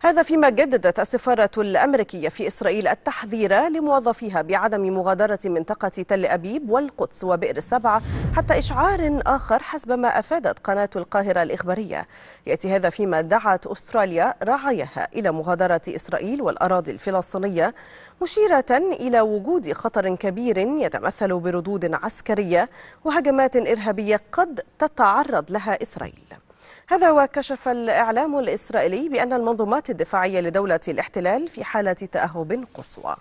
هذا فيما جددت السفارة الأمريكية في إسرائيل التحذير لموظفيها بعدم مغادرة منطقة تل أبيب والقدس وبئر السبع حتى إشعار آخر حسب ما أفادت قناة القاهرة الإخبارية يأتي هذا فيما دعت أستراليا رعاياها إلى مغادرة إسرائيل والأراضي الفلسطينية مشيرة إلى وجود خطر كبير يتمثل بردود عسكرية وهجمات إرهابية قد تتعرض لها إسرائيل هذا وكشف الإعلام الإسرائيلي بأن المنظومات الدفاعية لدولة الاحتلال في حالة تأهب قصوى